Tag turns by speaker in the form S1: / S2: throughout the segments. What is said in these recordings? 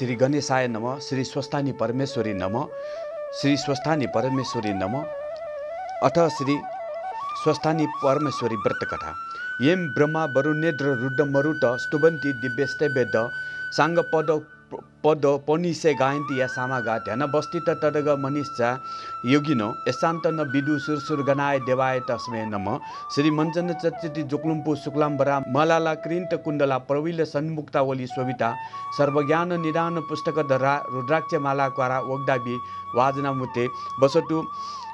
S1: श्री गणेशाय नम श्री स्वस्थानी परमेश्वरी नम श्री स्वस्थानी परमेश्वरी नम अथ श्री स्वस्थानी परमेश्वरी व्रतकथा यम ब्रह्मा वरुणेद्र रुडमरुट स्तुवन्ती दिव्यस्तैवेद साङ्गपद पद पनिसे गायन्ती या सामागा ध्यान बस्थित तडग विदु सुरसुर गनाय देवाय तस्मै नम श्री मञ्चन बरा मलाला क्रिन्त कुण्डला प्रविल सन्मुक्तावली स्वीता सर्वज्ञान निदान पुस्तक रुद्राक्ष माला क्वारा वग्दाबी वाजनामुते बसटु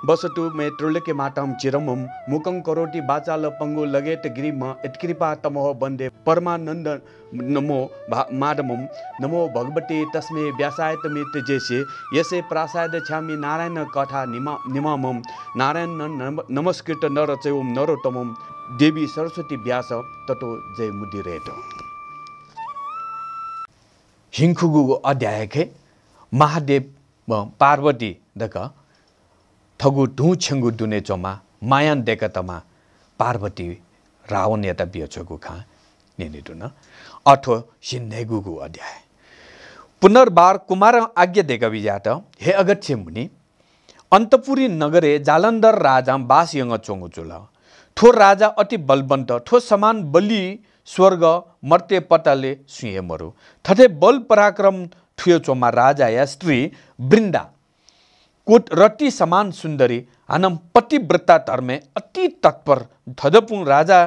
S1: बस त मैत्रलक्यमाता चिरमम मुकङ करोटी बाचालङ्ग लगेत इत्कृपा तमो बन्दे परमानन्द नमो मादम नमो भगवती मित व्यासायतमित यसे प्रासाद्यामी नारायण कथा निमम नारायण नमस्कृत नरच नरो तम देवी सरस्वती व्यास ततो तत्मुदिट हिङखुगु अध्याय खे महादेव पार्वती दक थगु ढुँ छेङ्गु दुने चोमा मायान देकतमा पार्वती रावण यता बियोचोगु निने डुन अठो सिन्धेगुगु अध्याय पुनर्बार कुमार आज्ञा देका विजात हे अगत्य मुनि अन्तपुरी नगरे जालन्धर राजा बास यङ चुल ठो राजा अति बलवन्त ठो समान बलि स्वर्ग मर्ते पताले सुहे मरु थथे बल पराक्रम ठुयो चोमा राजा या स्त्री वृन्दा कोट रटी समान सुन्दरी आनम पतिव्रता धर्मे अति तत्पर धदपुङ राजा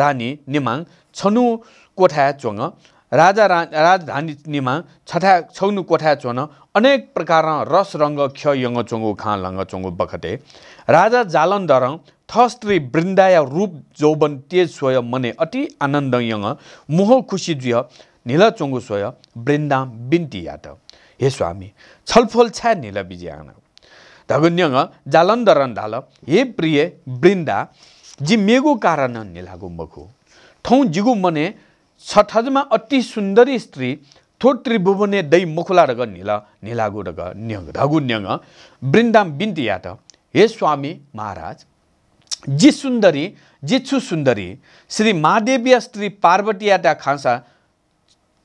S1: रानी निमाङ छनु कोठा चोङ राजा रा राजधानी निमाङ छठा छौनु कोठा चोन अनेक प्रकार रस रङ्ग ख्य यङ चोङ्गो खाँ लङ चोङ्गो बखते राजा जालन धरङ थस्त्री वृन्दाया रूप जौवन तेज स्वय मने अति आनन्द यङ मोह खुसी जुह निल चोङ्गो स्वय वृन्दा बिन्ती यात हे स्वामी छलफल छ्या निल बिजी धगन्यङ जालन्दरन्धाल हे प्रिय वृन्दा जी मेगो कारण निलागु मघु ठौँ जिगु मने छठजमा अति सुन्दरी स्त्री थो त्रिभुवने दै मुखुला रग निल निलागु रग न्यङ धगु न्यङ वृन्दाम बिन्ती यात हे स्वामी महाराज जी सुन्दरी जी छु सुन्दरी श्री महादेवीय स्त्री पार्वती याटा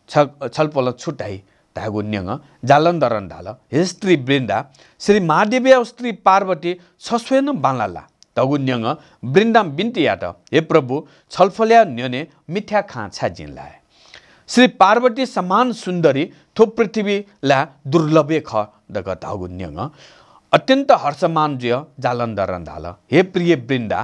S1: छ छलपल छुट्टाई ढाल हे स्त्री वृन्दा श्री महादेव स्त्री पार्वती सस्वेन बानलाला वृन्दा ब्रिन्दाम बिन्तियाट हे प्रभु छलफल्या न्यने मिथ्या खाँ लाए श्री पार्वती समान सुन्दरी थो पृथ्वीला दुर्लभे ख दग धागुन्यङ अत्यन्त हर्षमान ज्य जालन्धरन ढाल हे प्रिय वृन्दा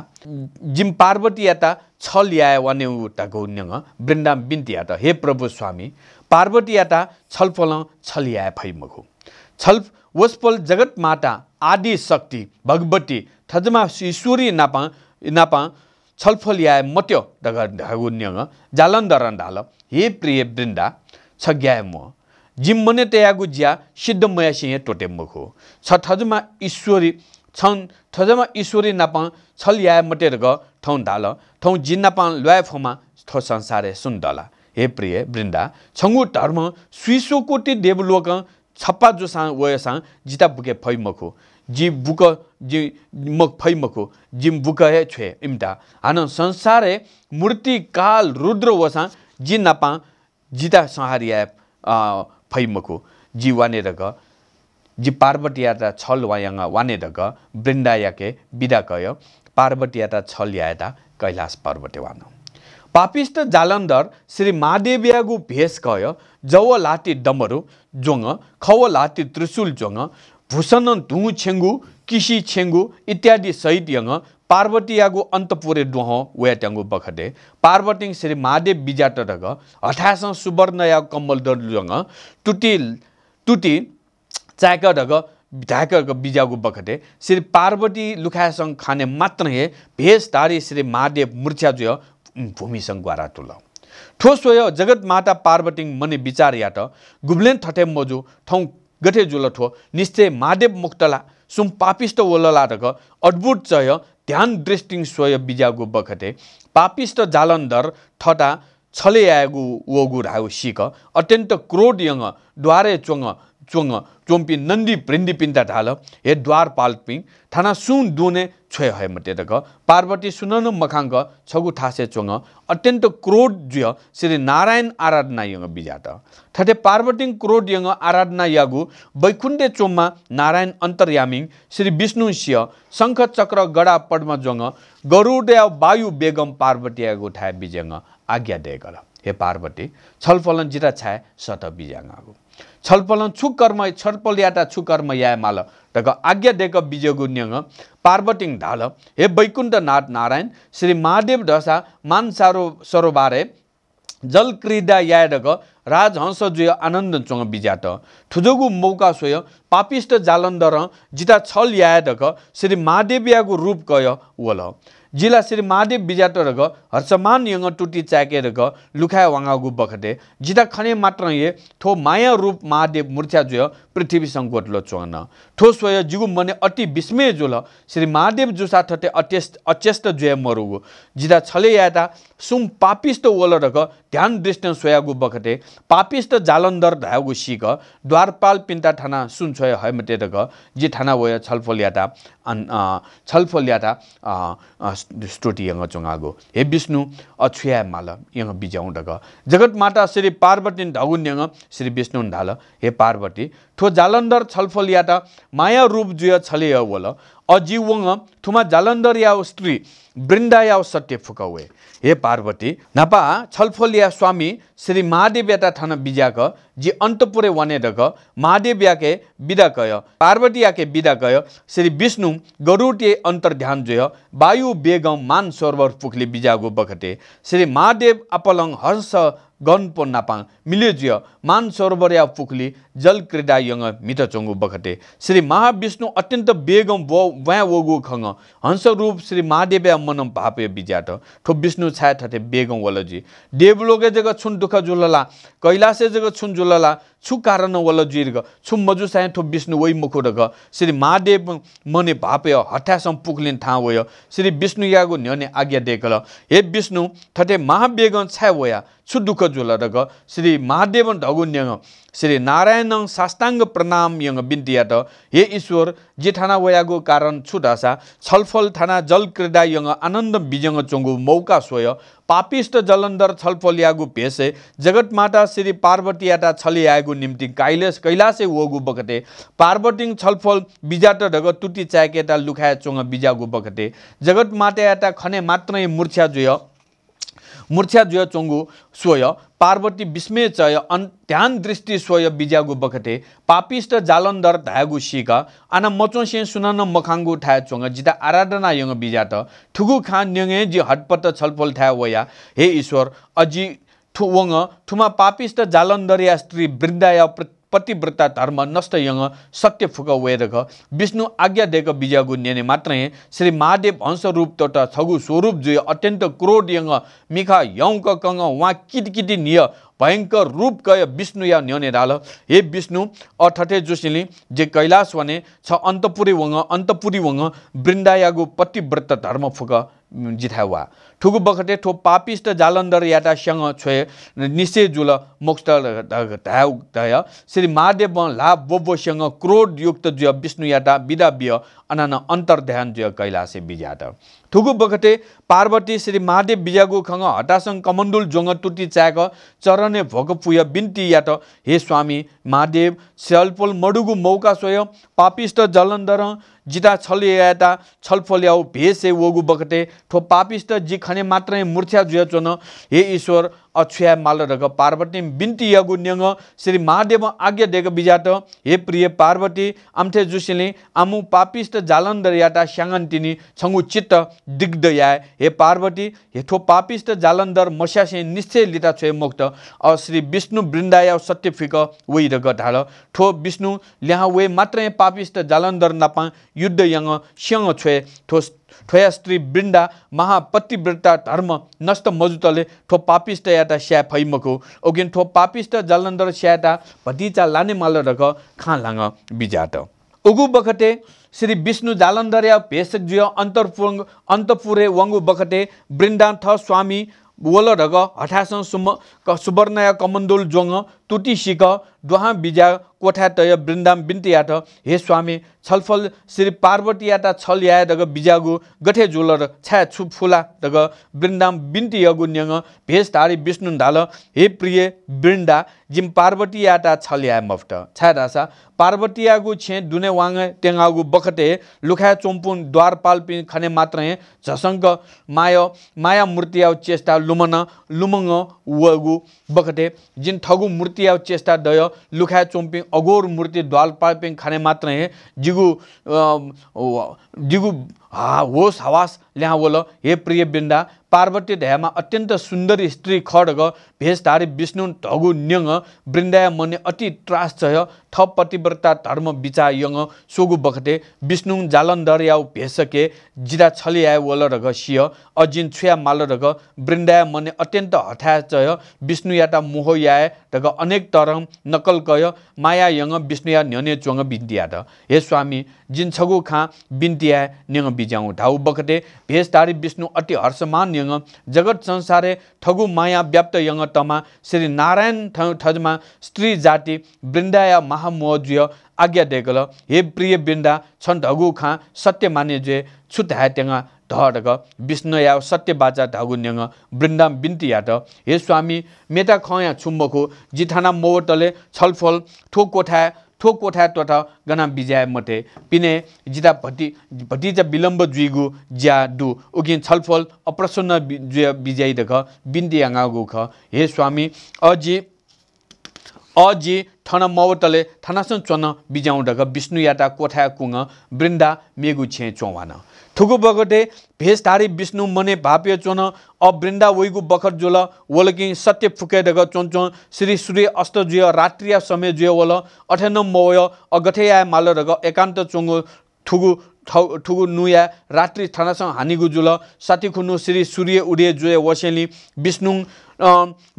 S1: जिम पार्वती याता छ ल्याए वने टाको न्यङ वृन्दाम बिन्तियाट हे प्रभु स्वामी पार्वतीयाटा छलफल छलिया फैमखु छल वस्पल जगत माता आदि शक्ति भगवती थजमा ईश्वरी नापा नापा छलफलिया ढगुन्य जालन जालन्दर ढाल हे प्रिय वृन्दा छग्याय म मने तयागु ज्या मया सिंह टोटेम्बुखो छ थजमा ईश्वरी छन् थजमा ईश्वरी नापा छल मटेर ग ठाउँ ढाल ठाउँ जिन्नापा ल्याय फोमा थो संसारे सुन्दला हे प्रिय वृन्दा 정우 सुइसो कोटी देवलोक छप्पा जोसा वयसा जिता बुके फै जि बुक जि म फै मखु जिम बुक हे छे इम्ता हान संसारे मूर्ति काल रुद्र वसा जि नापा जिता सहारिया फै जी जि वाने रग जि पार्वती यात्रा छल वायाङ वाने रग याके बिदा कय पार्वती यात्रा छल याता कैलाश पर्वते वान पापिष्ट ಜಾಲಂಧರ್ श्री भेष ಭೇಸ್ಕಯ जव ಲಾತಿ डमरु जोङ खव ಲಾತಿ ತ್ರಿಶೂಲ್ ಜೊಂಗ भूषण ಧೂ ಛೆಂಗು किसी छेङ्गु इत्यादि सहित यङ पार्वतीयागु अन्तपुरे डुह वया ट्याङ्गु बखटे पार्वती श्री महादेव बिजाट रग हठास सुवर्णया कम्बल कम्बल जोङ टुटी टुटी चाक रग ढाक बिजागु बखदे श्री पार्वती लुखासँग खाने मात्र हे भेष श्री महादेव मूर्छा भूमिसँग ग्वारा टुल ठोसोय जगत माता पार्वतिङ मने विचार या त गुब्लेन थटे मजु ठौँ गठे जुल ठो निश्चय महादेव मुक्तला सुम पापिष्ट ओलला तक अद्भुत चय ध्यान दृष्टिङ स्वय बिजागु बखते पापिष्ट जालन्धर ठटा छले आएको वगु राउ सिक अत्यन्त क्रोध यङ द्वारे चोङ चोङ च्वम्पिन नन्दी प्रिन्दी पिन्ता ढाल हे द्वार पाल्पिङ थाना सुन दुने छोय हय मटेतक पार्वती सुनन मखाङ्क छगु थासे चोङ अत्यन्त क्रोध जुय श्री नारायण आराधना यङ बिजात ठटे पार्वती क्रोध यङ आराधना यागु वैकुण्ठे चोममा नारायण अन्तर्यामिङ श्री विष्णु सिंह शङ्ख चक्र गडा पद्म ज्वङ गरुडया वायु बेगम पार्वती यागु ठाय बिजङ आज्ञा गर हे पार्वती छलफलन जिरा छाय सत बिजाङ आगो छलफलन छु कर्म छलपल याटा छु कर्म या माल टक आज्ञा विजय विजयगुण्यङ पार्वटिङ ढाल हे नाथ नारायण श्री महादेव ढसा मान सारो सरोबारे जलक्रीडा राज राजहंस जुय आनन्द चोङ बिजात ठुजोगु मौका सोय पापिष्ट जालन्दर जिता छल याडक श्री महादेव यागु रूप कय वल जिला श्री महादेव बिजाटो रग हर्षमान यङ टुटी च्याके रग लुखाय वाङागु बखते जिता खने मात्र ये थो माया रूप महादेव मूर्छा जुय पृथ्वी सङ्कटलो चुहन ठोस वय जिगु मने अति विस्मय जुल श्री महादेव जुसा थटे अत्यस्त अचेष्ट जुय मरुगु जिदा छले याता सुम पापिस्त ओल रक ध्यान दृष्ट सोयागु बखटे पापिस्त जालन्दर धागु सिक द्वारपाल पिन्ता थाना सुन छोय हयमते रक जि थाना वय छलफल याता छलफल याता स्टोटी यङ चुङागु हे विष्णु अछुया माल यङ बिजाउँ रक जगत माता श्री पार्वती ढगुन्यङ श्री विष्णु ढाल हे पार्वती थो जालन्धर छलफल या त माया रूप जुय छले वल अजीवङ थुमा जालन्धर या स्त्री वृन्दा या सत्य फुकौए हे पार्वती नापा छलफल या स्वामी श्री महादेव याता थान बिजाक जी अन्तपुरे वने दक महादेव याके बिदा कय पार्वती याके बिदा कय श्री विष्णु गरुटे अन्तर ध्यान वायु बेगम मान सरोवर फुकले बिजागो बखते श्री महादेव अपलङ हर्ष गन पो नापाङ मान सरोवरिया या पुख्लि जल क्रीडा यङ मित चङ्गु बखटे श्री महाविष्णु अत्यन्त बेगम व वोगो खङ हंस रूप श्री महादेव या मनम भापे बिजाट ठो विष्णु छाय ठथे बेगम वल जी देवलोक जग छुन दुखः जुलला कैलासे जग छुन जुलला छु कारण वल जुर्ग छु मजु छाय ठो विष्णु वै रग श्री महादेव मने भापे हट्यासम् पुख्लिने थाहा होय श्री विष्णु यागो न्यने आज्ञा देखल हे विष्णु थते महाबेगम छाय वया ಸುಡ್ಡುಕ श्री महादेवन ಮಹಾದೇವನ್ श्री नारायण शास्ताङ्ग प्रणाम यङ बिन्तिया त हे ईश्वर जे वयागो कारण छुटासा छलफल थाना जल क्रीडा यङ आनन्द बिजङ चोङ्गु मौका सोय पापिष्ट जलन्धर छलफल यागु जगत माता श्री पार्वती याटा आएको निम्ति काइलेस कैलासे वगु बकते पार्वती छलफल बिजाट ढग तुटी चायकेटा लुखाया चोङ बिजागु जगत माता याटा खने मात्रै मुर्छ्या जोय जय चोङ्गु स्वय पार्वती विस्मय चय अन् ध्यान दृष्टि स्वय बिज्यागु बखते पापिष्ट जालन्दर धायागु सिक आना मचो मचोसे सुनान मखाङ्गु ठाया चोङ जिता आराधना यङ त ठुगु खान न्यङे जी हटपट छलफल ठाया वया हे ईश्वर अजी ठु वङ ठुमा पापिष्ट जालन्दर या स्त्री वृद्धा पतिव्रता धर्म नष्ट यङ सत्य फुक वेदक विष्णु आज्ञा दिएको विजयगु न्यने मात्र श्री महादेव रूप तोटा छगु स्वरूप जुय अत्यन्त क्रोध यङ मिखा यौक कङ वा किटकिटी निय भयङ्कर रूप गय विष्णु या न्यने राल हे विष्णु अठठे जोशीले जे कैलाश भने छ अन्तपुरी वङ अन्तपुरी वङ वृन्दायागु पतिव्रत धर्म फुक वा ठुगु बखटे ठो पापिष्ट जालन्धर याटासँग छोए निश्चय जुल मोक्ष श्री महादेव ला बोबोसँग युक्त जुय विष्णु याटा विदाव्य अनान अन्तर्ध्यान जुय कैलासे बिज्याट ठुकु बखटे पार्वती श्री महादेव बिजागु खङ हटासङ कमण्डुल जोङ तुटी च्याक चरणे भोक पुय बिन्ती याट हे स्वामी महादेव शलपोल मडुगु मौका स्वय पापिष्ट जलन्धर जिता छल छलफल्याउ भेसे वगु बखटे ठो पापिष्ट जिख खने मात्रै मूर्छा जुया चोन हे ईश्वर अछुया माल रग पार्वती बिन्ती यगु न्यङ श्री महादेव आज्ञा दिएको बिजात हे प्रिय पार्वती आम्थे जुसिले आमु पापिष्ट जालन्दर याटा स्याङ्गन्तिनी छङ्गु चित्त दिग्ध याए हे पार्वती हेठो पापिष्ट जालन्दर मस्यासे निश्चय लिता छोए मुक्त अ श्री विष्णु वृन्दाय सत्य फिक वै रग ढाल ठो विष्णु ल्याहा वे मात्र पापिष्ट जालन्दर नापा युद्ध यङ स्याङ छोए ठो ठोयास्त्री वृन्दा महापतिव्रता धर्म नष्ट मजुतले ठो पापिष्ट याता स्या फैमको ओगेन ठो पापिष्ट जलन्दर स्याता भतिचा लाने माल रख लाङ बिजात उगु बखटे श्री विष्णु या भेषक जुय अन्तरपुङ अन्तपुरे वङ्गु बखटे वृन्दान्थ स्वामी वोल ढग हठासन सुम सुवर्णया कमन्दोल जोङ तुटी सिक डोहा बिजा तय वृन्दाम बिन्तियाट हे स्वामी छलफल श्री पार्वतीयाटा छल या दग बिजागु गठे र छाया छु फुला दग वृन्दाम यगु न्यङ भेष धारी विष्णु धाल हे प्रिय वृन्दा जिम पार्वतीयाटा छल याय मफ्ट छ्या ढासा पार्वतीयागु छे दुने वाङ टेङागु बखते लुखा चोम्पुन द्वारपाल पिन खने मात्र झसङ्क माय माया मूर्ति मूर्तिया चेष्टा लुमन लुमङ वगु बखते जिन ठगु मूर्ति आव चेष्टा दय लुखा चोम्पिङ अगोर मूर्ति द्वाल पाल्पिङ खाने मात्र हे जिगु जिगु हा होस हवास ल्यावल हे प्रिय बिन्दा पार्वती ध्यामा अत्यन्त सुन्दरी स्त्री खड्ग भेषधारी विष्णु ढगु न्यङ वृन्दाय मन अति त्रास छ थप प्रतिव्रता धर्म विचार यङ सोगु बखते विष्णु जालन्धर याउ भेषके जिरा छलिया वल रग सिय अजिन छुया माल रग वृन्दाय मने अत्यन्त चय विष्णु याटा मोह याय रग अनेक तरङ नकल कय माया यङ विष्णु या न्यने चुङ बिन्तिया हे स्वामी जिन छगु खाँ बिन्तिया न्यङ बिज्याउँ ढाउ भेष भेषधारी विष्णु अति हर्षमान यङ जगत संसारे ठगु माया व्याप्त यङ तमा श्री नारायण ठजमा स्त्री जाति वृन्दाया महामोज्य आज्ञा देगल हे प्रिय वृन्दा छन् ढगु खाँ सत्य मान्य जे छुत धडग विष्णु या सत्य बाचा न्यङ वृन्दाम बिन्ती याट हे स्वामी मेटा खया छुम्बको जिथाना मोवटले छलफल ठोक कोठा थो कोठा टोटा गना बिजाए मते पिने जिता भति भतिजा विलम्ब जुइगु ज्या डु उकिन छलफल अप्रसन्न बिज्याइ दख बिन्दी आँगागु ख हे स्वामी अजी अजी ठन मवतले थनासन चन बिज्याउँ दख विष्णु याता कोठा कुङ वृन्दा मेगु छे चौवान थुगु बगटे भेषधारी विष्णु मने भाप्य चोन अ वृन्दा वैगु बखर जोल वलकि सत्य फुके दग चोन चोन श्री सूर्य अस्त जुय रात्रिया समय जुय वल अठेन मोय अगथेया माल रग एकान्त चोङ्गो ठुगु ठौ ठुगु नुया रात्रि थानासँग हानिगुजुल साथीखुनु श्री सूर्य उडे जुए वसेली विष्णु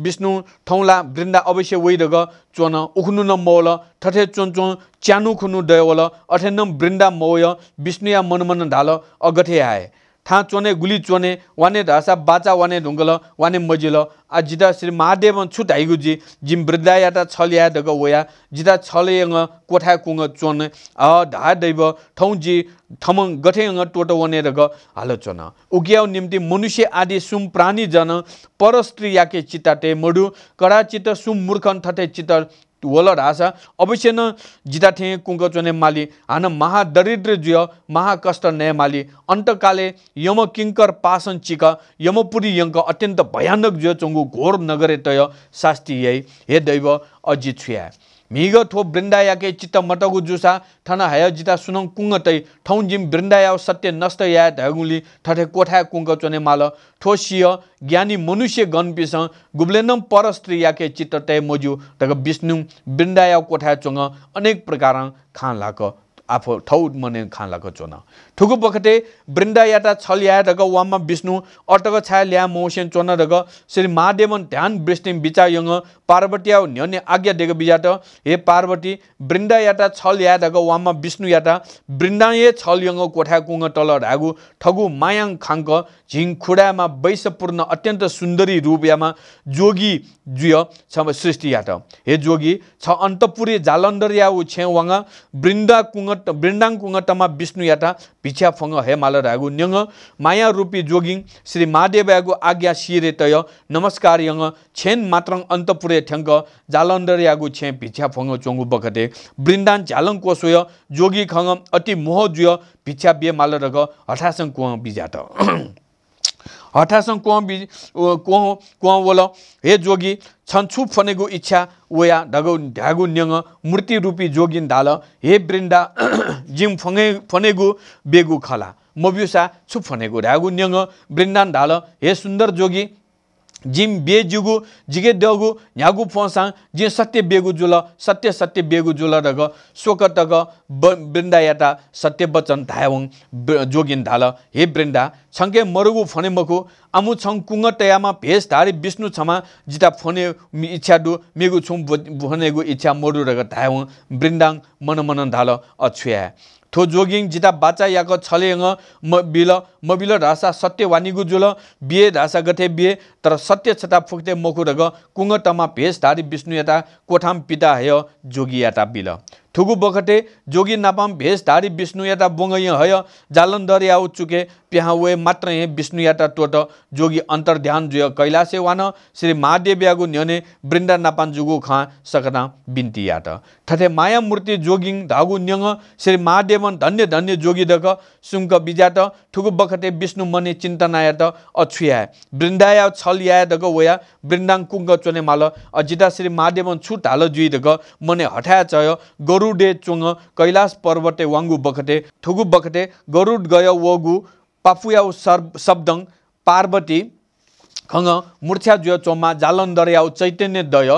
S1: विष्णु ठौँला वृन्दा अवश्य वैरग चोन उख्नु न मौल ठठे चोन चोन च्यानु खुनु डयवल अठेनम वृन्दा मौय विष्णुया मनमन ढाल अगठे आए ठाँ चोने गुली चोने वाने ढासा बाचा वाने ढुङ्गल वाने मजिल आ जिता श्री महादेव छुट हाइगुजी जिम छल या दग वया जिता छलेङ कोठा कुङ चोन अ ढा दैव जी ठमङ गठेङ टोटो वने दग हाल चोन उग्याउ निम्ति मनुष्य आदि सुम प्राणी जन परस्त्री याके चिताते मडु कडा चित सुम मूर्खन ठटे चित होल रासा अवश्य न जिताथेँ कुङ्क चुने माली हाना महादरिद्र महाकष्ट महा कष्ट नयाँ माली अन्तकाले किंकर पासन चिका यमपुरी यङ्क अत्यन्त भयानक जुय चुङ्गु घोर नगरे तय शास्ति यही हे दैव अजित छुया वृन्दायाके चित्त मटगु जुसा थन हय जिता सुनङ कुङ तै 꿍어테 जिम ब्रिन्दाया सत्य नष्ट या धगुली ठठे कोठा कुङ्ग चोने माल सिय ज्ञानी मनुष्य गनपिस गुब्लेनम पर स्त्री याके चित्त तय मोज्यु तग विष्णु ब्रिन्दाया कोठा चोङ अनेक प्रकार खान लाक आफू ठौ मने खान लाक चोन ठुकु बखते ब्रिन्दायाटा छल या रग वाममा विष्णु अटक छाया ल्या मोसेन चोन रग श्री महादेवन ध्यान वृष्णि विचार यङ पार्वती आउ न्य आज्ञा दिएको बिजाट हे पार्वती वृन्दा याटा छल यादग वामा विष्णु याटा ए छल यङ कोठा कुङ तल ढागु ठगु मायाङ खाङ्क झिङ खुडामा वैशपूर्ण अत्यन्त सुन्दरी रूपयामा जोगी जुय छ सृष्टि याट हे जोगी छ अन्तपुरे जालन्धर याउ वाङ वृन्दा कुङ वृन्दाङ कुङटमा विष्णु याटा भिक्षा फङ हे माल ढागु न्यङ माया रूपी जोगिङ श्री महादेव यागु आज्ञा सिरे तय नमस्कार यङ छेन मात्रङ अन्तपुरे थ्याङ्क जालन्डर यागु छे भिछ्या फङ चोङ्गु बखते वृन्दान झालङ कोसोय जोगी खङ अति मोह जुय भिछ्या बे माल रग हठासङ कुवा बिजात हठासङ कुवा बिज को कुवा वल हे जोगी छन्छु फनेगु इच्छा वया डगु ढागु न्यङ मूर्ति रूपी जोगिन दाल हे वृन्दा जिम फङे फनेगु बेगु खला मभ्युसा छुप फनेगु ढागु न्यङ वृन्दान दाल हे सुन्दर जोगी जिम बे बेजुगु जिगे दगु न्यागु फोसाङ जे सत्य बेगु जुल सत्य सत्य बेगु जुल र रग सोक तग वृन्दायाता सत्य वचन धायावङ जोगिन धाल हे वृन्दा छङ्के मरुगु फने मखु आमु छङ कुङ तयामा भेष धारी विष्णु छमा जिता फने इच्छा डु मेगु छुङ भनेगु इच्छा मरु रग धायावङ वृन्दाङ मनमनन धाल अछुया थो जोगिङ जिता बाचा याक छलेङ म बिल म बिल ढासा सत्य वानिगु जुल बिहे ढासा गथे बिहे तर सत्य छता फुक्थे मखु रग कुङ्गतमा भेषधारी विष्णु यता कोठाम पिता हेय जोगी याता बिल ठुगु बखटे जोगी नापाम भेष धारी विष्णु याता बोङ हय जालन्धर या उच्चुके प्याहाँ वे मात्र हे विष्णु याता टोट जोगी अन्तर्ध्यान जुय कैलासे वान श्री महादेव यागु न्यने वृन्दा नापान जुगु खा सकना बिन्ती यात ठथे माया मूर्ति जोगिङ धागु न्यङ श्री महादेवन धन्य धन्य जोगी दक सुङ्क बिजात ठुगु बखटे विष्णु मने चिन्तना यात अछुया वृन्दाया छल या दक वया वृन्दाङ कुङ्ग चोने माल अजिता श्री महादेवन छुट हाल जुइ दक मने हठाया चय गौर गरुडे चुङ कैलाश पर्वते वाङ्गु बखटे थुगु बखटे गरुड गय वगु पाफुयाउ सर् शब्दङ पार्वती खङ मूर्छ्या जुय चोमा जालन्दर्याउ चैतन्य दय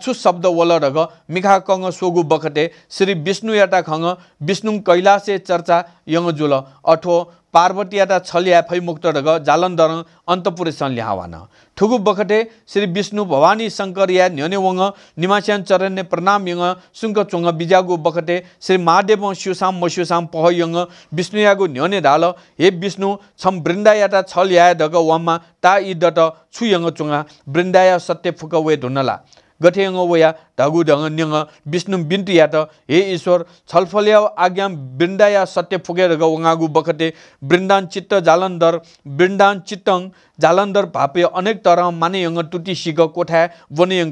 S1: छु शब्द वल रग मिखा कङ सोगु बखटे श्री विष्णु याटा खङ विष्णु कैलासे चर्चा यङ जुल अठो छलिया छल्या मुक्त ढग जालन्धर अन्तपुर ल्याहावान ठुगु बखटे श्री विष्णु भवानी शङ्कर या न्यनेवङ निमास्यान चरण्य प्रणाम यङ सुङ्क चुङ बिजागु बखटे श्री महादेव शिवसाम म शिवसाम पह यङ विष्णु यागु न्यने ढाल हे विष्णु छम वृन्दायाटा छल या ढग वामा ता इ दट छु यङ चुङ वृन्दाया सत्य फुक वे धुनला गठेङ वया धगुढङ न्यङ विष्णु बिन्तु या त हे ईश्वर छलफल्या आज्ञा वृन्दा सत्य फुकेर गङ्गागु बखते वृन्दान चित्त जालन्धर वृन्दान चित्तङ जालन्धर भापे अनेक तर मानेयङ टुटी सिग कोठा वनेयङ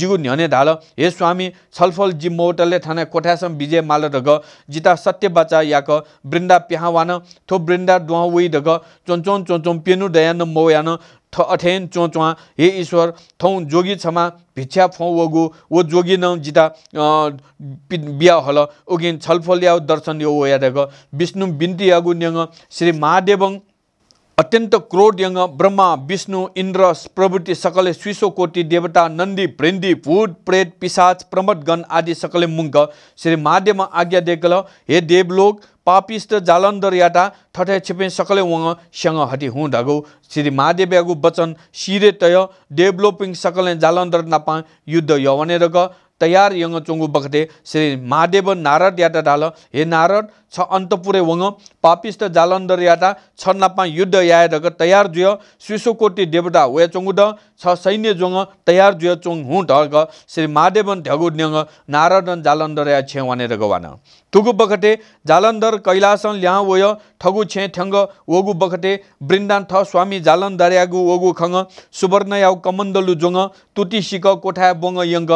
S1: जिगु न्यने ढाल हे स्वामी छलफल जि मोटले थाना कोठासम विजय माल ढग जिता सत्य बाचा याक वृन्दा प्याहावान थो वृन्दा डुवा उही ढग चोन चोन चोन पेनु दयान मोयान थ अठेन चोचवा हे ईश्वर थौ जोगी क्षमा भिक्षा फौ वगु ओ जोगी नौ जिता बिया हल उगिन छलफल दर्शन यो यादग विष्णु बिन्ती यागु न्याङ श्री महादेवङ अत्यन्त यङ ब्रह्मा विष्णु इन्द्र प्रभृति सकले कोटी देवता नन्दी भृन्दी भूत प्रेत पिसाच प्रमदगण आदि सकले मुङ्ग श्री महादेवमा आज्ञा देकल हे देवलोक पापिष्ट जालन्धर याटा ठठे छिपे सकले वङसँग हटी हुँ ढगौ श्री महादेव वचन सिरे तय देवलोपिङ सकले जालन्धर नापा युद्ध यवने रग तयार यङ चोङ्गु बखटे श्री महादेव नारद याटा ढाल हे नारद छ अन्तपुरे वङ पापिष्ट जालन्दर याटा छ नापा युद्ध याय ढग तयार जुय शिशुकोटी देवता वे चोङ्गु ड छ सैन्य जोङ तयार जुय चोङ हुँ ढग श्री महादेवन ढगु न्यङ नारद जालन्धर या छे वाने गवान तुगु बखटे जालन्दर कैलासन ल्या वय ठगु छे ठ्याङ्ग ओगु बखटे वृन्दान ठ स्वामी जालन दर्यागु ओगु खङ सुवर्ण याउ जोङ तुति सिक कोठा बोङ यङ्ग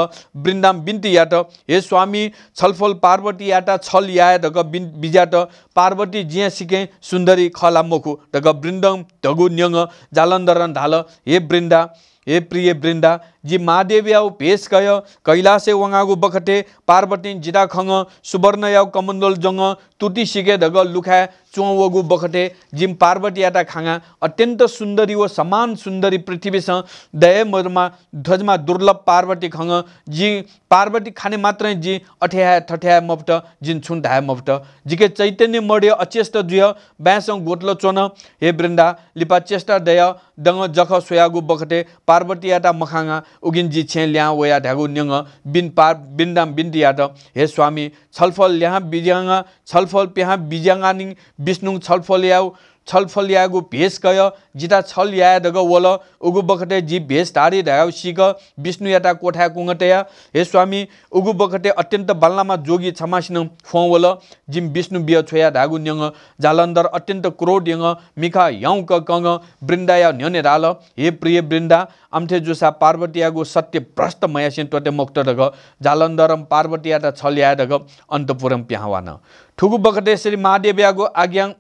S1: वृन्दाम बिन्ती याट हे स्वामी छलफल पार्वती याटा छल या ढग बिजाट पार्वती जिया सिके सुन्दरी खला मोखु ढग वृन्दम ढगु न्यङ जालन्दरन ढाल हे वृन्दा हे प्रिय वृन्दा जी महादेव महादेव्याउ भेष गय कैलासे वंगागु बखटे पार्वती जिरा खङ सुवर्णयाउ कमण्डल जङ तुति सिके धग लुखा चुवगु बखटे जिम पार्वती आटा खाँगा अत्यन्त सुन्दरी व समान सुन्दरी पृथ्वीसँग मरमा ध्वजमा दुर्लभ पार्वती खङ जी पार्वती खाने मात्रै जी अठ्या ठठ्याया मप्ट जिन छुन धाय मप्ट जिके चैतन्य मड्य अचेष्ट जुय ब्यासँग गोटल चोन हे वृन्दा लिपा चेष्टा दय दङ जख सोयागु बखटे पार्वती आटा मखाङा उगिन्जी छेन ल्याँ वया ढ्यागु न्यङ बिन पार बिन्दाम बिन्दियाट हे स्वामी छलफल ल्याहा बिज्याङ छलफल बिज्याङ बिज्याङानिङ विष्णु छलफल ल्याऊ छलफल यागु भेष कय जिता छल दग वल उगु बखटे जी भेष धारी धाउ सिक विष्णु याटा कोठा कुङ्गटया हे स्वामी उगु बखटे अत्यन्त बाल्नामा जोगी छमासिन फुँ वल जिम विष्णु बिय छोया धागु न्यङ जालन्धर अत्यन्त क्रोड यङ मिखा याउक कङ वृन्दाया न्यने राल हे प्रिय वृन्दा अम्थे जुसा पार्वतीयागु सत्य भ्रष्ट मयासिन तोटे मोक्त ढग जालन्धरम पार्वतीयाटा छल यादग अन्तपुरम प्याहवान ठुगु बखटे श्री महादेवयागु आज्ञाङ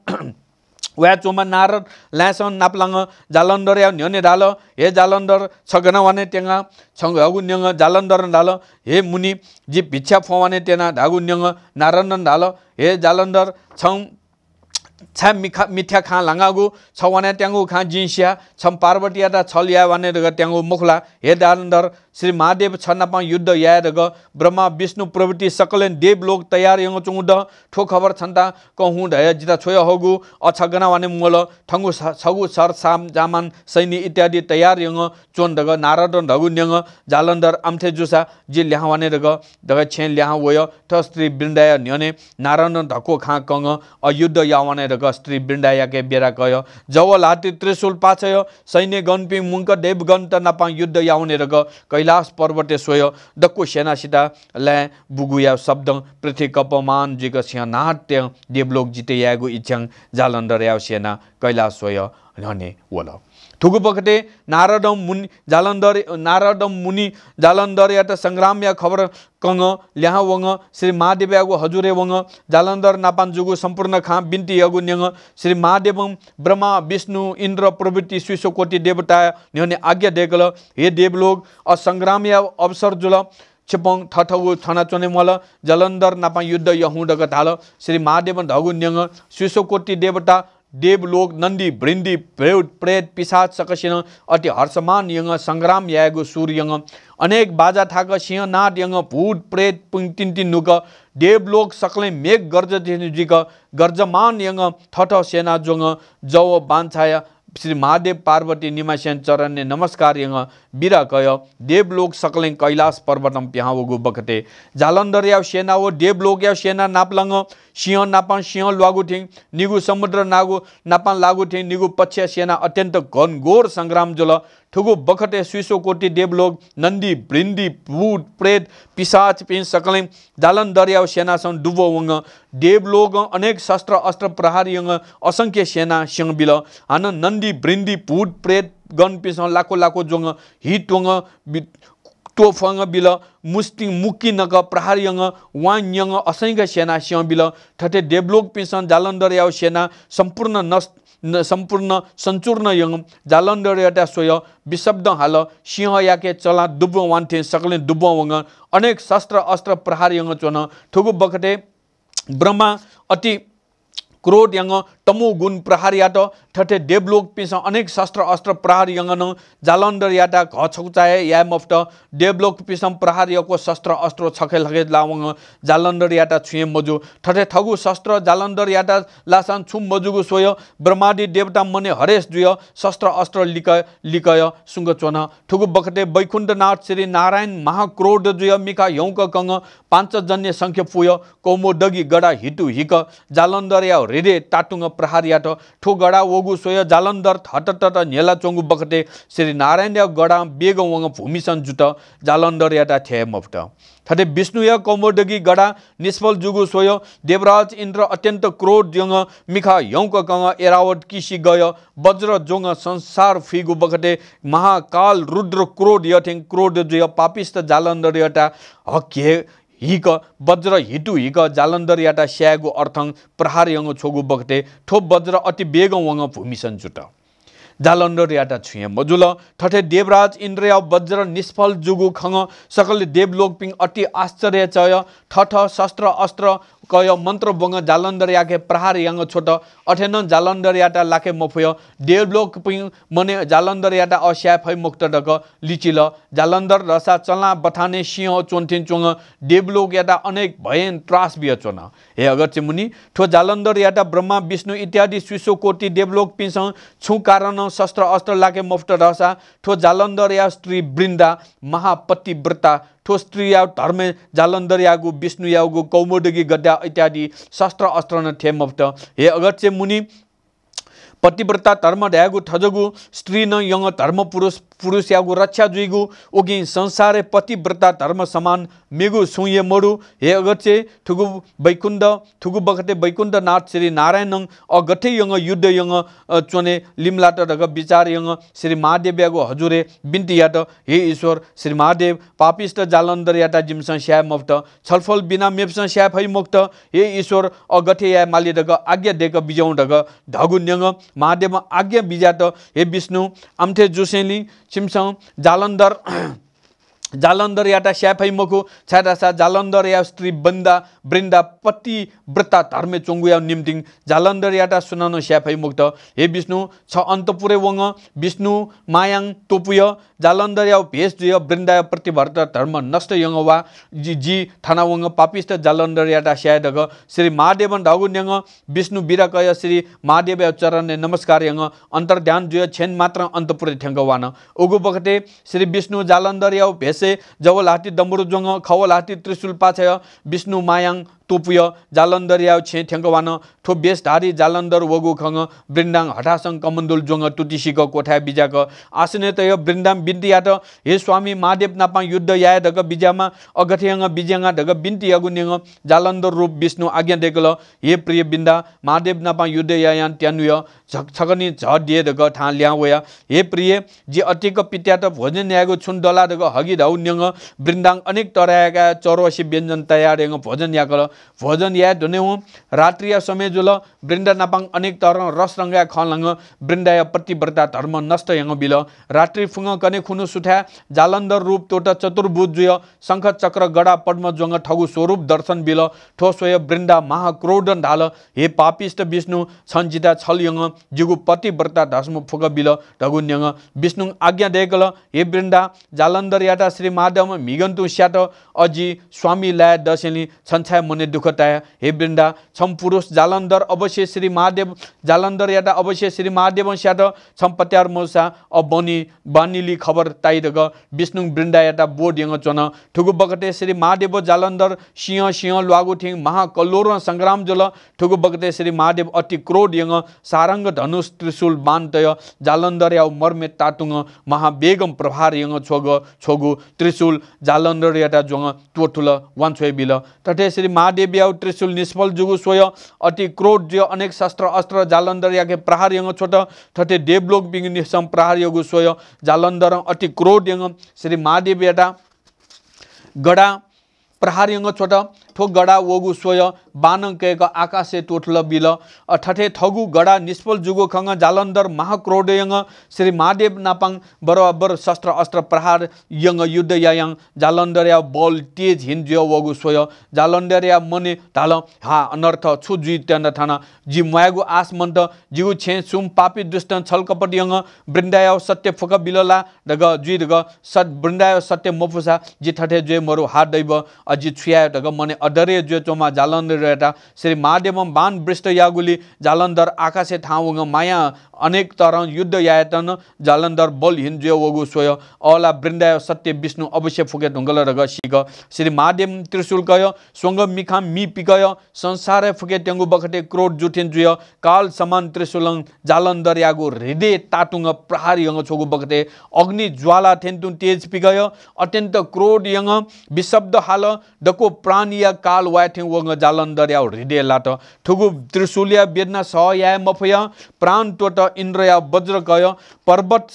S1: वा चोमा नार ल्यासन नाप्लाङ जालन्डर या ढाल हे जालन्डर छगना वाने टेङ्गा छङ हगु न्यङ जालन्डर ढाल हे मुनि जी भिक्षा फवाने टेना धागु न्यङ नारायण ढाल हे जालन्डर छङ छ्या मिखा मिथ्या खाँ लाङ्गागु छ वाने ट्याङ्गु खाँ जिन्सिया छ पार्वती त छलिया या वाने ट्याङ्गु मुखला हे जालन्डर श्री महादेव छन्नापा युद्ध याय ग ब्रह्मा विष्णु प्रवृत्ति सकलेन देव लोक तयार यङ चुंगुड ठो खबर छन्ता कहुँ ढय जिता छोय होगु अछ गना वाने मुल ठंगु छगु सर साम जामान सैनी इत्यादि तयार यङ चोन दग नारदन ढगु न्यङ जालन्धर अम्थे जुसा जे ल्याहावाने रग दग छेन ल्याहा वय ठ श्री बृन्दाय न्यने नारायण धको खा कङ अयुद्ध र रग श्री वृन्दायाके बेरा कय जव लाति त्रिशूल पाछय सैन्य गणपि मुङ्क देवगण त नापा युद्ध याउने रग कैला कैलाश पर्वते सोय डक्को सेनासिता लय बुगुया शब्द पृथ्वी कपमान जिग नाट्य देवलोक जिते यागु इच्छ्याङ जालन्धर सेना कैलाश सोय भने वल थुकुपखटे नारदम मुनि जालन्धर नारदम मुनि जालन्धर या त सङ्ग्राम या खबर कङ ल्याहा वङ श्री महादेव यागु हजुरे वङ जालन्धर नापान्जुगु सम्पूर्ण खाँ बिन्ती यगु न्यङ श्री महादेवम ब्रह्मा विष्णु इन्द्र प्रवृत्ति स्विशोकोटि देवता न्याउने आज्ञा देगल हे देवलोक असङ्ग्राम या अवसर जुल छिपङ ठठगु छना चोने मल जलन्धर नापा युद्ध यहुँ डक थाल श्री महादेव धगु न्यङ स्विशोकोटि देवता देवलोक नन्दी वृन्दी भेउट प्रेत पिसाद सकसिंह अति हर्षमान यङ सङ्ग्राम यागो सूर्य यङ अनेक बाजा थाक सिंह नाद यङ भूत प्रेत तिन नुक देवलोक सक्ले मेघ गर्ज जिक गर्जमान यङ ठठ सेना जोङ जव बान्छाया श्री महादेव पार्वती निमासेन चरण्य नमस्कार यङ बिर कय देवलोग सकलङ कैलाश पर्वतम त्यहाँ ओगु या सेना हो या सेना नाप्लङ सिंह नापान सिंह लगाुथेङ निगु समुद्र नागु नापान लागुथिङ निगु सेना अत्यन्त घनघोर सङ्ग्राम ठुगु बखते सुइ सौ कोटी नन्दी वृन्दी भुत प्रेत पिसाच पिन सकलङ जालन्दन दर सेना डुबो उङ्ग देवलोक अनेक शस्त्र अस्त्र प्रहारी असङ्ख्य सेना सिंह बिल हनन्द नन्दी वृन्दी भुत प्रेत गन गनपिस लाको लाको जोङ हिटोङ टोफङ बिल मुस्टिङ मुक्की नग यङ वाङ यङ असैङ्ग सेना सिंह बिल ठटे डेभलोक पिसन जालन्डर याउ सेना सम्पूर्ण नष्ट सम्पूर्ण सञ्चूर्ण यङ जालन्डर एउटा सोय विशब्द हाल सिंह याके चला दुब्ब वान्थे सकले दुब्ब वङ अनेक शस्त्र अस्त्र प्रहार यङ चोन ठुगु बखटे ब्रह्मा अति क्रोध यङ तमु गुण प्रहार याट ठठे देवलोक पिस अनेक शस्त्र अस्त्र प्रहार यङ्गन जालन्डर याटा घ छौचाए या मफ्ट देवलोक पिसम प्रहार यको शस्त्र अस्त्र छखे लगे लावङ जालन्डर याटा छुए मजु ठठे ठगु शस्त्र जालन्डर याटा लासान छुम मजुगु सोय ब्रह्मादि देवता मने हरेश जुय शस्त्र अस्त्र लिक लिकय सुङ्ग चोन ठुगु बखटे नाथ श्री नारायण महाक्रोड जुय मिका यौँक कङ पाँच जन्य सङ्ख्य पुय कौमो दगी गडा हिटु हिक जालन्डर या हृदय टाटुङ प्रहार याट ठोगडा ओगु सोय जालन्धर थटटट नेला चोङ्गु बखटे श्री नारायण गडा बेग वङ भूमिसन जुट जालन्धर याटा थ्याय थते थटे या कौमोडगी गडा निष्फल जुगु सोय देवराज इन्द्र अत्यन्त क्रोध जंग मिखा यौक कङ एरावट किसी गय वज्र जोङ संसार फिगु बखटे महाकाल रुद्र क्रोध यथेङ क्रोध जुय पापिस्त जालन्धर याटा हके हिक वज्र हिटु हिक जालन्दर याटा स्यागो अर्थङ प्रहार यङ छोगु बगते ठोप वज्र अति बेग वङ भूमिसन जुट जालन्दर याटा छुए मजुल ठठे देवराज इन्द्रया वज्र निष्फल जुगु खङ सकल देवलोकपिङ अति चय ठठ शस्त्र अस्त्र कय मन्त्र बालन्दर याके प्रहार याङ छोट अठेन जालन्दर याटा लाखे मेवलोक जालन्दर फै मुक्त डक लिचिल जालन्डर रसा चला बथाने सिंह चोन्थिन चोङ देवलोक याटा अनेक भयन त्रास विय चोन हे अगर मुनि ठो जाल्धर याटा ब्रह्मा विष्णु इत्यादि सुसो कोटि देवलोक पिस छु कारण शस्त्र अस्त्र लाखे रसा ठो जालन्दर या स्त्री वृन्दा महापति व्रता त्रिया धर्मे जालन्धर यागु विष्णु यागु कौमोडगी गड्डा इत्यादि शस्त्र अस्त्र न ठेमप्त हे अगत्य मुनि पतिव्रता धर्म ढ्यागु थजगु स्त्री न यङ धर्म पुरुष पुरुष यागु रक्षा जुइगु ओगि संसारे पतिव्रता धर्म समान मेगु सुय मरु हे अगचे ठुगु वैकुण्ड ठुगु बखते वैकुण्ड नाथ श्री नारायण यङ युद्ध यङ चुने लिमलाट ढग विचार यङ श्री महादेव यागु हजुरे बिन्ती यात हे ईश्वर श्री महादेव पापिष्ट जालन्दर याता जिम्सँग स्याप मफ्त छलफल बिना मेप्छ फै मुक्त हे ईश्वर अगठे या माली ढक आज्ञा ढक बिजाउँ ढगु न्यङ महादेव आज्ञा विजात हे विष्णु अम्थे जोसेली सिमसङ जालन्धर जालन्धर याटा स्याफै मखु छ्याटासा जालन्धर या स्त्री बन्दा वृन्दा पति व्रता धर्मे या निम्तिङ जालन्धर याटा सुनानो स्याफै मुक्त हे विष्णु छ अन्तपुरे वङ विष्णु मायाङ तोपुय जालन्धर या भेष जुय वृन्दा प्रतिभर्त धर्म नष्ट यङ वा जी जी थाना वङ पापिष्ट जालन्धर याटा दग श्री महादेवन ढागुन्यङ विष्णु वीरकय श्री महादेव चरण नमस्कार यङ अन्तर्ध्यान जुय छेन मात्र अन्तपुरे ठ्याङ्ग वान उगु बखते श्री विष्णु जालन्धर या भेष जवलाहाटी डम्बुरुजुङ खवलाहाटी त्रिशुल पाछय विष्णु मायाङ तोपुय जालन्धर याउ छे ठ्याङ्कवान ठोब्येस धारी जालन्धर वगु खङ वृन्दाङ हटासङ कमन्दुल जोङ तुटिसिक कोठा बिजाक आसने वृन्दाङ वृन्दाम त हे स्वामी महादेव नापा युद्ध याय ढग बिजामा अगथेङ बिजेङा ढग बिन्ति अगुन्याङ जालन्धर रूप विष्णु आज्ञा देकल हे प्रिय बिन्दा महादेव नापा युद्ध यायान त्यानुय झक छकनी झ दिए ढग ठाँ हे प्रिय जे अतिक पित्यात भोजन यागो छुन डला ढग हगि धाउ वृन्दाङ अनेक तरायाका चौरसी व्यञ्जन तयार भोजन याकल भोजन या हो रात्रिया समय जुल वृन्दा नापाङ अनेक तर रस रङ्गा खलङ वृन्दाय प्रतिव्रता धर्म नष्ट यङ बिल रात्रि फुङ कने खुनु सुठ्या जालन्धर रूप तोट चतुर्भुज जुय शङ्ख चक्र गडा पद्म जङ ठगु स्वरूप दर्शन बिल ठोसोय वृन्दा महाक्रोड ढाल हे पापिष्ट विष्णु छन्जिता छल यङ जिगु पतिव्रता धस्म फुग बिल ढगुन्यङ विष्णु आज्ञा देकल हे वृन्दा जालन्धर याटा श्री माधव मिगन्तु स्याट अजी स्वामी लाय दशेली छन्छाय मने दुःखदाय हे वृन्दा छम पुरुष जालन्धर अवश्य श्री महादेव जालन्धर यादा अवश्य श्री महादेव स्याद छम पत्यार अबनी बानीली खबर ताइदग विष्णु वृन्दा यादा बोर्ड यङ चन ठुगु बगते श्री महादेव जालन्धर सिंह सिंह ल्वागु ठिङ महाकल्लोर सङ्ग्राम जोल ठुगु बगते श्री महादेव अति क्रोध यङ सारङ्ग धनुष त्रिशूल बान्तय जालन्धर याउ मर्मे तातुङ महाबेगम प्रभार यङ छोग छोगु त्रिशूल जालन्धर यादा जोङ टोटुल वान्छोय बिल तटे श्री महादेव ब्याउ त्रिशूल निष्फल जुगु स्वय अति क्रोध जे अनेक शास्त्र अस्त्र जालन्धर याके प्रहार यङ छोट ठटे देवलोक बिङ निसम प्रहार यगु स्वय जालन्धर अति क्रोध यङ श्री महादेव याटा गडा प्रहार यङ छोट ठोक गडा वगु सोय बानङ आकाशे टोटल बिल ठठे ठगु गडा निष्फल जुगो खङ जालन्धर महाक्रोडयङ श्री महादेव नापाङ बराबर शस्त्र अस्त्र प्रहार यङ युद्ध यायङ जालन्धर या बल तेज हिन वगु सोय जालन्धर या मने ढाल हा अनर्थ छु जुइ त्यान थान जि मयागु आस मन्त जिगु छे सुम पापी दुष्ट छलकपट यङ वृन्दाय सत्य फुक बिलला ढग जुइ ढग सत वृन्दाय सत्य मफुसा जि ठठे जुय मरु हा दैव अजि छुया ढग मने अडरे जोचोमा जालन्दर रहेटा श्री महादेवम बान वृष्ट यागुली जालन्दर आकाशे ठाउँ माया अनेक तर युद्ध यायतन जालन्दर बल हिन्जो वगु स्वय अला वृन्दाय सत्य विष्णु अवश्य फुगे ढुंगल र गसिक श्री महादेव त्रिशूल कय स्वंग मिखा मि पिकय संसार फुके तेंगु बखटे क्रोड जुठिन जुय काल समान त्रिशूलं जालन्दर यागु हृदय तातुंग प्रहार यंग छगु बखटे अग्नि ज्वाला थेंतु तेज पिगय अत्यन्त क्रोड यंग बिशब्द हाल डको प्राणी काल वाय थे वो जालन दरिया हृदय लाट ठुगु त्रिशुलिया बेदना स या मफय प्राण टोट इंद्रया वज्र गय पर्वत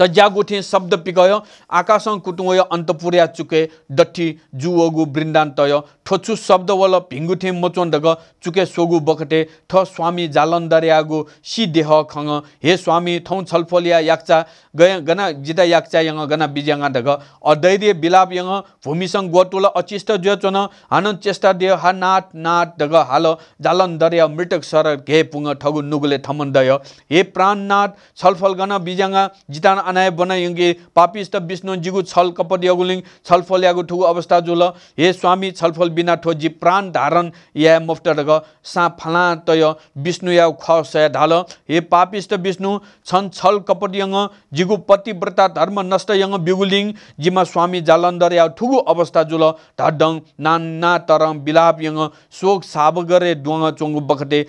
S1: त शब्द पिकय आकाशं कुटुङ अन्तपुर्या चुके डट्ठी जुवगु वृन्दान्तय ठोच्छु शब्द वल भिङ्गुथे मोचोन्डक चुके सोगु बखटे थ स्वामी जालन्दर्यागु सि देह खङ हे स्वामी थौ छलफलिया याक्चा गय गना जिता याक्चा यङ गना बिज्याङ ढग अधैर्य बिलाप यङ भूमिसङ गोटुल अचिष्ट जचन आनन्द चेष्टा देह हा नाट नाट ढग हाल जालन्दर्या मृतक सर घे पुङ ठगु नुगुले थमन्दय हे प्राण नाट छलफल गन बिज्याङ जितान अनाय बनायङ्गे पापिष्ट विष्णु जिगु छल कपट यगुलिङ छलफल यागु ठुगु अवस्था जुल हे स्वामी छलफल बिना ठोजी प्राण धारण या मुफ्त ढग सा फला तय विष्णु या ख सय ढाल हे पापिष्ट विष्णु छन् छल कपट यङ जिगु पतिव्रता धर्म नष्ट यङ बिगुलिङ जिमा स्वामी जालन्धर या ठुगु अवस्था जुल धडङ नान्ना तरम बिलाप यङ शोक साब गरे द्वङ चोङ्गु बखते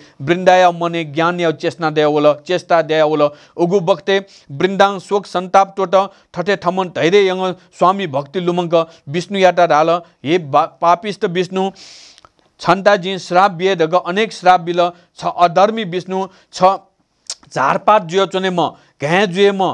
S1: या मने ज्ञान या चेष्टा दया चेष्टा दया उगु बखते वृन्दाङ शोक सन्ताप टोट ठटे ठमन धैर्य यङ स्वामी भक्ति लुमङ्क विष्णु याटा ढाल हे पापिष्ट विष्णु छन्ताजी श्राप ढग अनेक बिल छ अधर्मी विष्णु छ झारपात जुयो म चुने घ्या जुए म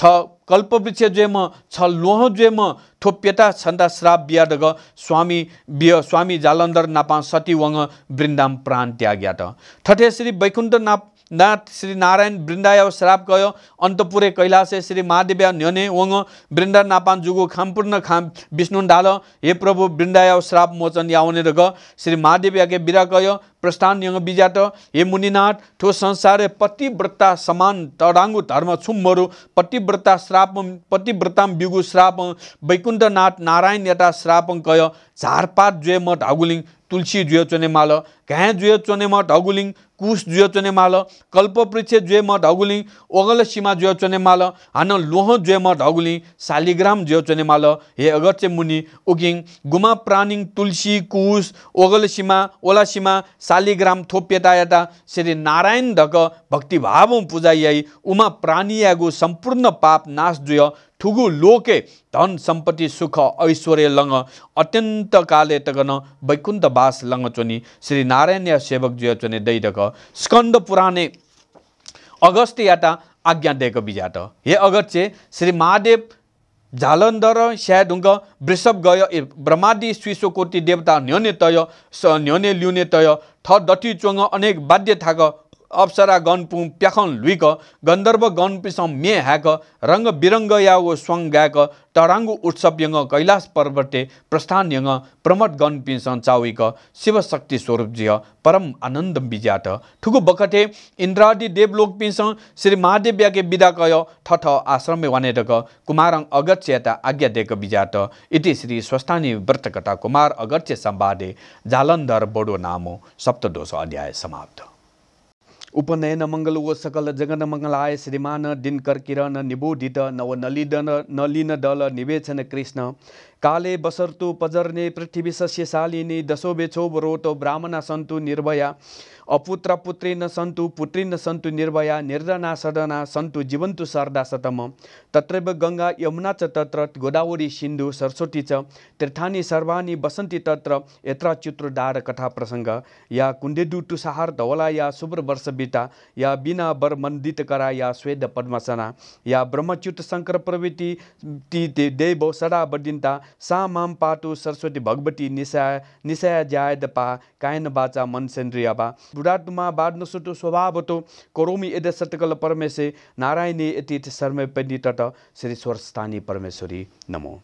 S1: छ कल्पवृक्ष म छ लोह जुए म थोप्यता छन्ता श्राव्य ढग स्वामी बिय स्वामी जालन्धर नापा सती वङ वृन्दाम प्राण त्याग्या त थठे श्री वैकुण्ठ नाप नाथ श्री नारायण वृन्दाय श्राप गयो अन्तपुरे कैलाशे श्री महादेव न्यने वङ वृन्दा नापान जुगु खामपूर्ण खाम विष्णु डाल हे प्रभु वृन्दाय श्राप मोचन याउने र ग श्री महादेव्याके बिरा गयो प्रस्थान यङ बिजाट हे मुनिनाथ ठो संसारे पतिव्रता समान तडाङ्गु धर्म छुम्बरु पतिव्रता श्राप पतिव्रताम बिगु श्राप वैकुण्ठनाथ नारायण यता श्राप गयो झारपात जुए म ढागुलिङ तुलसी जुयोचोने माल घाँ जुयो चोने म ढगुलिङ कुश जुचोने माल कल्पवृक्ष जु म ढगुलिङ ओगलसीमा जुचोने माल हान लोह जुए म ढगुलिङ शालिग्राम जुचोने माल हे अगरचे मुनि उगिङ गुमा प्राणिङ तुलसी कुश सीमा ओला सीमा शालिग्राम थोप यता यता श्री नारायण ढक भक्ति भावं पूजा याई उमा प्राणीयागो सम्पूर्ण पाप नाश जुय ठुगु लोके धन सम्पत्ति सुख ऐश्वर्य लङ अत्यन्त काले तगन वैकुण्ठ बास लङ चोनी श्री नारायण सेवक जुया चोने दैदक स्कन्द पुराणे अगस्त याता आज्ञा दिएको बिजाट हे अगस्त्य श्री महादेव झालन्धर स्याढुङ्ग वृषभ गय ए ब्रह्मादि कोटी देवता न्योने तय न्योने ल्युने तय ठ दटी चोङ अनेक बाध्य थाक अप्सरा गनपु प्याखन लुइक गन्धर्व गनपिसम मे ह्याक रङ्ग बिरङ्ग या ओ स्वङ गाएक टराङ्गु उत्सव यङ कैलाश पर्वते प्रस्थान यङ प्रमट गनपिसन चाउइक शिवशक्ति स्वरूप जिय परम आनन्द विज्याट ठुकु बकटे इन्द्रादि देवलोक पिस श्री महादेव व्याके विदा कय ठठ आश्रम वानेर कुमारङ अगत्यता आज्ञा देक विज्याट इति श्री स्वस्थानी व्रतकटा कुमार अगत्य सम्वादे जालन्धर बडो नामो सप्तदोष अध्याय समाप्त उपनयन मङ्गलओ सकल जगन मङ्गलाय श्रीमान दिनकर्किरण निबोधित नव नलि नलिन डल निवेचन कृष्ण काले बसर्तु पजर्ने पृथ्वी सस्य सस्यशालिनी ब्राह्मण सन्थ निर्भया अपुत्र पुत्री सन्तिभयादना सदना तत्रैव जीवन शारदा च तत्र गोदावरी सिन्धु सरस्वती तत्र चित्र डार कथा प्रसङ्ग या सहार धवला या या बिना बर मन्दित करा या ब्रह्मच्युत शङ्कर ती देव बदिन्ता सा माम पाटो सरस्वती भगवती निसाय निसाया ज्याय दपा कायन बाचा मन सेन्द्रियाबा बुढाटुमा बाड्न स्वभावतो कोरोमी यद सतकल परमेशे नारायणी यति सर्मे पेन्डी तट श्री स्वस्थानी परमेश्वरी नमो